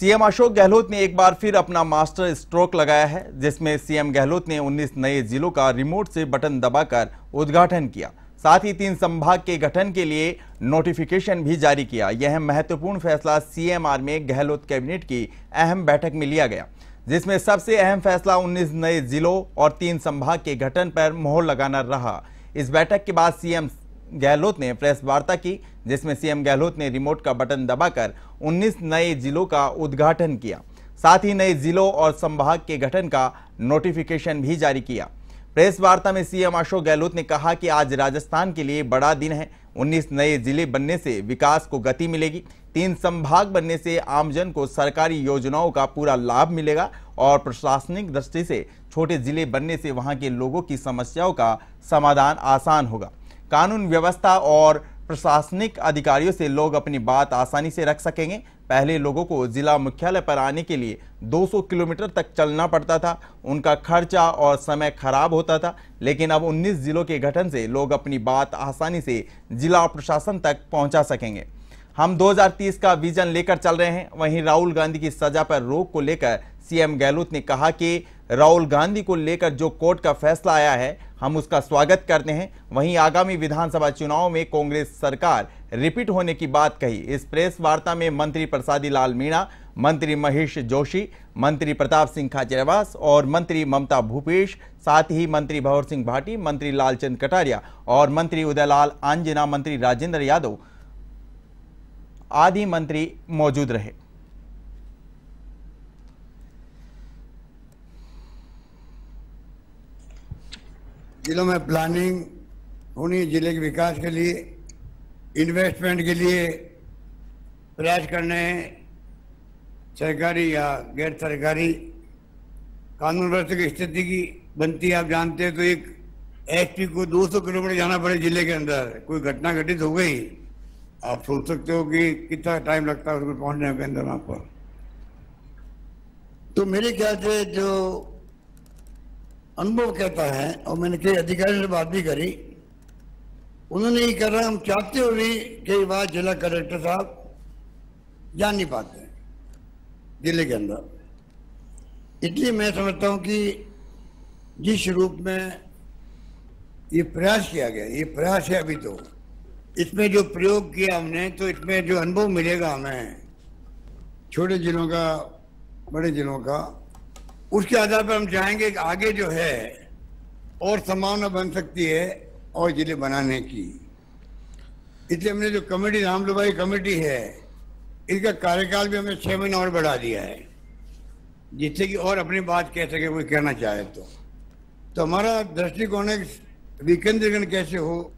CM Ashok Gehlot ने एक बार फिर अपना मास्टर स्ट्रोक लगाया है जिसमें सीएम गहलोत ने 19 नए जिलों का रिमोट से बटन दबाकर उद्घाटन किया साथ ही तीन संभाग के गठन के लिए नोटिफिकेशन भी जारी किया यह महत्वपूर्ण फैसला सीएमआर में गहलोत कैबिनेट की अहम बैठक में लिया गया जिसमें सबसे अहम फैसला 19 नए जिलों और तीन संभाग के गठन पर मोहर लगाना रहा इस बैठक के बाद सीएम गहलोत ने प्रेस वार्ता की जिसमें सीएम गहलोत ने रिमोट का बटन दबाकर 19 नए जिलों का उद्घाटन किया साथ ही नए जिलों और संभाग के गठन का नोटिफिकेशन भी जारी किया प्रेस वार्ता में सीएम अशोक गहलोत ने कहा कि आज राजस्थान के लिए बड़ा दिन है 19 नए जिले बनने से विकास को गति मिलेगी तीन संभाग बनने से आमजन को सरकारी योजनाओं का पूरा लाभ मिलेगा और प्रशासनिक दृष्टि से छोटे जिले बनने से वहां के लोगों की समस्याओं का समाधान आसान होगा कानून व्यवस्था और प्रशासनिक अधिकारियों से लोग अपनी बात आसानी से रख सकेंगे पहले लोगों को जिला मुख्यालय पर आने के लिए 200 किलोमीटर तक चलना पड़ता था उनका खर्चा और समय खराब होता था लेकिन अब 19 जिलों के गठन से लोग अपनी बात आसानी से जिला प्रशासन तक पहुंचा सकेंगे हम 2030 का विजन लेकर चल रहे हैं वहीं राहुल गांधी की सजा पर रोक को लेकर सीएम गहलोत ने कहा कि राहुल गांधी को लेकर जो कोर्ट का फैसला आया है हम उसका स्वागत करते हैं वहीं आगामी विधानसभा चुनाव में कांग्रेस सरकार रिपीट होने की बात कही इस प्रेस वार्ता में मंत्री प्रसादी लाल मीणा मंत्री महेश जोशी मंत्री प्रताप सिंह खाचरवास और मंत्री ममता भूपेश साथ ही मंत्री भंवर सिंह भाटी मंत्री लालचंद कटारिया और मंत्री उदयलाल आंजना मंत्री राजेंद्र यादव आदि मंत्री मौजूद रहे जिलों में प्लानिंग होनी जिले के विकास के लिए इन्वेस्टमेंट के लिए प्रयास करने सरकारी या गैर सरकारी कानून व्यवस्था की स्थिति की बनती है आप जानते हैं तो एक एसपी को 200 किलोमीटर जाना पड़े जिले के अंदर कोई घटना घटित हो गई आप सोच सकते हो कि कितना टाइम लगता है उसको पहुंचने के अंदर वहां पर तो मेरे ख्याल से जो अनुभव कहता है और मैंने कई अधिकारियों से बात भी करी उन्होंने ये कर रहा हम चाहते हुए भी कई बार जिला कलेक्टर साहब जा नहीं पाते दिल्ली के अंदर इसलिए मैं समझता हूँ कि जिस रूप में ये प्रयास किया गया ये प्रयास है अभी तो इसमें जो प्रयोग किया हमने तो इसमें जो अनुभव मिलेगा हमें छोटे जिलों का बड़े जिलों का उसके आधार पर हम चाहेंगे कि आगे जो है और संभावना बन सकती है और जिले बनाने की इसलिए हमने जो कमेटी रामलुबाई कमेटी है इसका कार्यकाल भी हमने छः महीने और बढ़ा दिया है जिससे कि और अपनी बात कह सके कोई कहना चाहे तो तो हमारा दृष्टिकोण है विकेंद्रीकरण कैसे हो